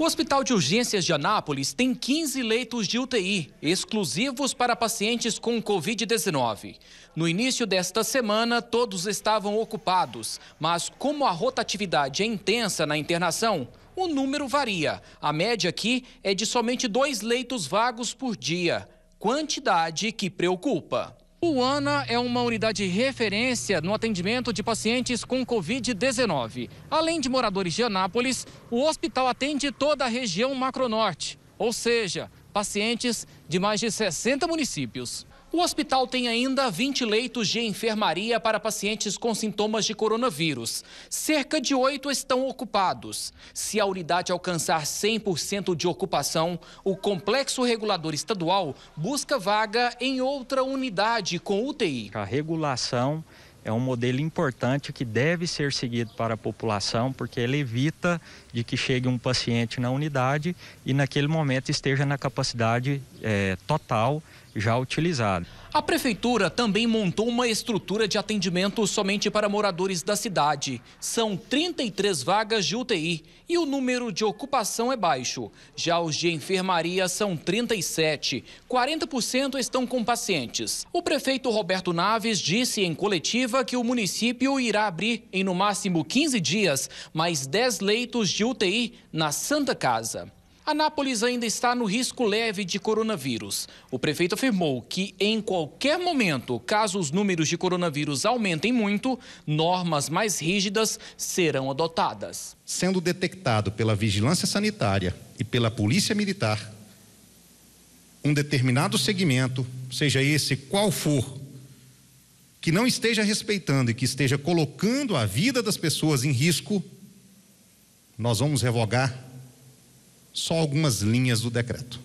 O Hospital de Urgências de Anápolis tem 15 leitos de UTI, exclusivos para pacientes com Covid-19. No início desta semana, todos estavam ocupados, mas como a rotatividade é intensa na internação, o número varia. A média aqui é de somente dois leitos vagos por dia, quantidade que preocupa. O ANA é uma unidade referência no atendimento de pacientes com Covid-19. Além de moradores de Anápolis, o hospital atende toda a região Macronorte, ou seja, pacientes de mais de 60 municípios. O hospital tem ainda 20 leitos de enfermaria para pacientes com sintomas de coronavírus. Cerca de oito estão ocupados. Se a unidade alcançar 100% de ocupação, o Complexo Regulador Estadual busca vaga em outra unidade com UTI. A regulação é um modelo importante que deve ser seguido para a população, porque ele evita de que chegue um paciente na unidade e naquele momento esteja na capacidade é, total já utilizada. A prefeitura também montou uma estrutura de atendimento somente para moradores da cidade. São 33 vagas de UTI e o número de ocupação é baixo. Já os de enfermaria são 37. 40% estão com pacientes. O prefeito Roberto Naves disse em coletiva que o município irá abrir em no máximo 15 dias mais 10 leitos de UTI na Santa Casa. Anápolis ainda está no risco leve de coronavírus. O prefeito afirmou que, em qualquer momento, caso os números de coronavírus aumentem muito, normas mais rígidas serão adotadas. Sendo detectado pela Vigilância Sanitária e pela Polícia Militar um determinado segmento, seja esse qual for, que não esteja respeitando e que esteja colocando a vida das pessoas em risco, nós vamos revogar só algumas linhas do decreto.